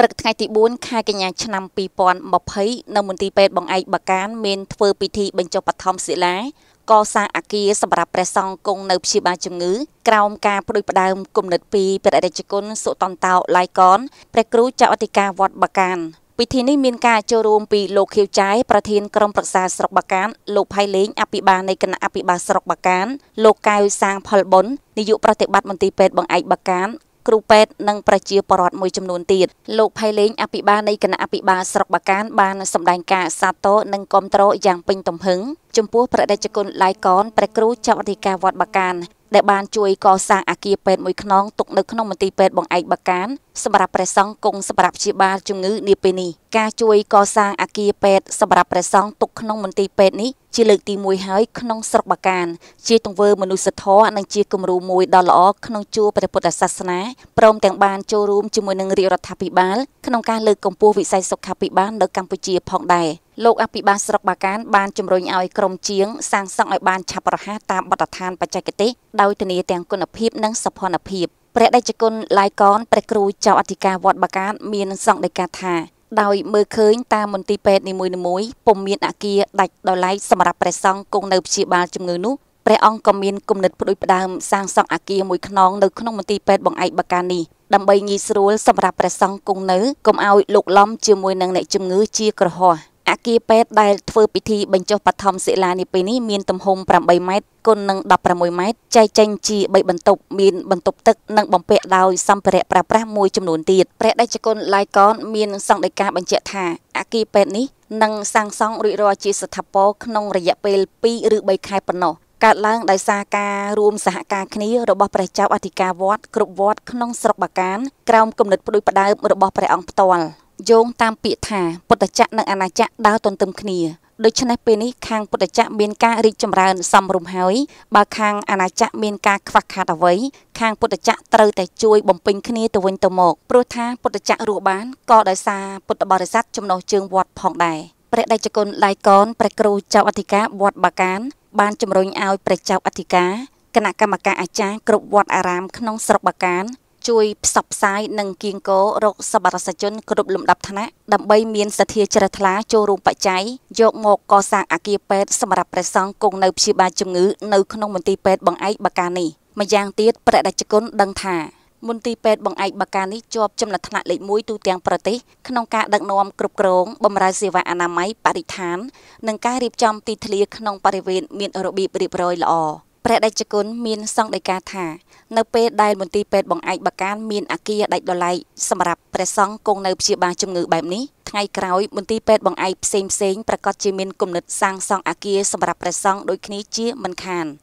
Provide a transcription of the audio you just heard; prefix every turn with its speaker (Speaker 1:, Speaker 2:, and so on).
Speaker 1: ព្រឹកថ្ងៃទី4ខែកញ្ញាឆ្នាំ2020នៅមន្ទីរពេទ្យបង្អែកបាកាន មានធ្វើពិធីបញ្ចុះបឋមសិលាកសាងអគារសម្រាប់ព្រះសង្ឃគង់នៅព្យាបាលជំងឺក្រោមការប្រួយផ្ដើមគំនិតពីព្រះរាជគុណសុតន្តោឡៃកនព្រះគ្រូចៅអធិការវត្តបាកានពិធីនេះមានការចូលរួមពីលោកខៀវចៃប្រធានក្រុមប្រឹក្សាស្រុកបាកាន លោកផៃលេងអភិបាលនៃគណៈអភិបាលស្រុកបាកានលោកកៅសាងផលបុននាយកប្រតិបត្តិមន្ទីរពេទ្យបង្អែកបាកានគ្រូពេទ្យនិងប្រជាពលរដ្ឋមួយចំនួនទៀតលោកផៃលេងអភិបាលនៃគណៈអភិបាលស្រុកបាកានបានសម្ដែងការសាទរនិងគាំទ្រយ៉ាងពេញទំហឹងចំពោះប្រតិជនឡៃកនព្រះគ្រូចៅអធិការវត្តបាកាន ដែលបានជួយកសាងអគារពេទ្យមួយខ្នងទុកនៅក្នុងមន្ទីរពេទ្យបង្អែកបាកានសម្រាប់ព្រះសង្ឃគង់សម្រាប់ព្យាបាលជំងឺនាពេលនេះការជួយកសាងអគារពេទ្យសម្រាប់ព្រះសង្ឃទុកក្នុងមន្ទីរពេទ្យនេះជាលើកទី1ហើយក្នុងស្រុកបាកាន ជាទង្វើមនុស្សធម៌និងជាគំរូមួយដ៏ល្អក្នុងជួរព្រះពុទ្ធសាសនាព្រមទាំងបានចូលរួមជាមួយនឹងរាជរដ្ឋាភិបាលក្នុងការលើកកម្ពស់វិស័យសុខាភិបាលនៅកម្ពុជាផងដែរលោកអភិបាលស្រុកបាកាន បានជំរុញឲ្យក្រមជាងសាងសង់ឲ្យបានឆាប់រហ័សតាមបទដ្ឋានបច្ចេកទេសដោយធានាទាំងគុណភាពនិងសោភ័ណភាពព្រះដេចគុណឡាយកនព្រះគ្រូចៅអធិការវត្តបាកាន មានសង្ឃដីកាថាដោយមើលឃើញតាមមន្ទីរពេទ្យនីមួយៗពុំមានអគារដាច់ដោយឡែកសម្រាប់ព្រះសង្ឃគង់នៅព្យាបាលជំងឺនោះព្រះអង្គក៏មានគំនិតផ្ដួចផ្ដើមសាងសង់អគារមួយខ្នងនៅក្នុងមន្ទីរពេទ្យបង្អែកបកានីដើម្បីងាយស្រួល សម្រាប់ព្រះសង្ឃគង់នៅកុំឲ្យលោកលំជាមួយនឹងអ្នកជំងឺជាក្រហាស់អគារពេទ្យដែលធ្វើពិធីបញ្ចុះបឋមសិលានាពេលនេះមានទំហំ8ម៉ែត្រគុណនឹង16ម៉ែត្រចែកចេញជា3បន្ទប់មានបន្ទប់ទឹក និងបំពាក់ដោយសម្ភារៈប្រើប្រាស់មួយចំនួនទៀតព្រះតេជគុណឡៃកនមានសង្កេតការបញ្ជាក់ថាអគារពេទ្យនេះនឹងសាងសង់រួចរាល់ជាស្ថាពរក្នុងរយៈពេល2ឬ3ខែប៉ុណ្ណោះកើតឡើងដោយសារការរួមសហការគ្នារបស់ព្រះចៅអធិការវត្តគ្រប់វត្តក្នុងស្រុកបាកានក្រោមគំនិតផ្ដួយផ្ដើមរបស់ព្រះអង្គផ្ទាល់យោងតាមពាក្យថាពុទ្ធចក្រនិងអាណាចក្រដើរទន្ទឹមគ្នាដូច្នេះពេលនេះខាងពុទ្ធចក្រមានការរីកចម្រើនសមរម្យហើយបើខាងអាណាចក្រមានការខ្វះខាតអ្វីខាងពុទ្ធចក្រត្រូវតែជួយបំពេញគ្នាទៅវិញទៅមកព្រោះថាពុទ្ធចក្ររស់បានក៏ដោយសារពុទ្ធបរិស័ទចំណុះជើងវត្តផងដែរព្រះដេចគុណដៃកនព្រះគ្រូចៅអធិការវត្តបាកាន បានជំរុញឲ្យព្រះចៅអធិការគណៈកម្មការអាចារ្យគ្រប់វត្តអារាម ក្នុងស្រុកបាកានជួយផ្សព្វផ្សាយនិងគៀងគររកសប្បុរសជន គ្រប់លំដាប់ថ្នាក់ដើម្បីមានសទ្ធាជ្រះថ្លាចូលរួមបច្ច័យយកមកកសាងអគារពេទ្យសម្រាប់ព្រះសង្ឃគង់នៅព្យាបាលជំងឺនៅក្នុងមន្ទីរពេទ្យបង្អែកបកានេះម្យ៉ាងទៀតព្រះដេចគុណដឹងថាមន្ទីរពេទ្យបង្អែកបកានេះជាប់ចំណាត់ថ្នាក់លេខ1ទូទាំងប្រទេស ក្នុងការដឹកនាំគ្រប់គ្រងបម្រើសេវាអនាម័យបរិស្ថាននិងការរៀបចំទីធ្លាក្នុង បរិវេណមាន របៀបរៀបរយល្អ។ព្រះដេចគុណមានសង្ឃដីកាថានៅពេលដែលមន្ទីរពេទ្យបង្អែកបកាន មានអាគារដាច់ដលៃសម្រាប់ព្រះសង្ឃគង់នៅព្យាបាលជំងឺបែបនេះថ្ងៃក្រោយមន្ទីរពេទ្យបង្អែកផ្សេងផ្សេងប្រកាសជាមានគំនិតសាងសង់អាគារសម្រាប់ព្រះសង្ឃដូចគ្នាជាមិនខាន។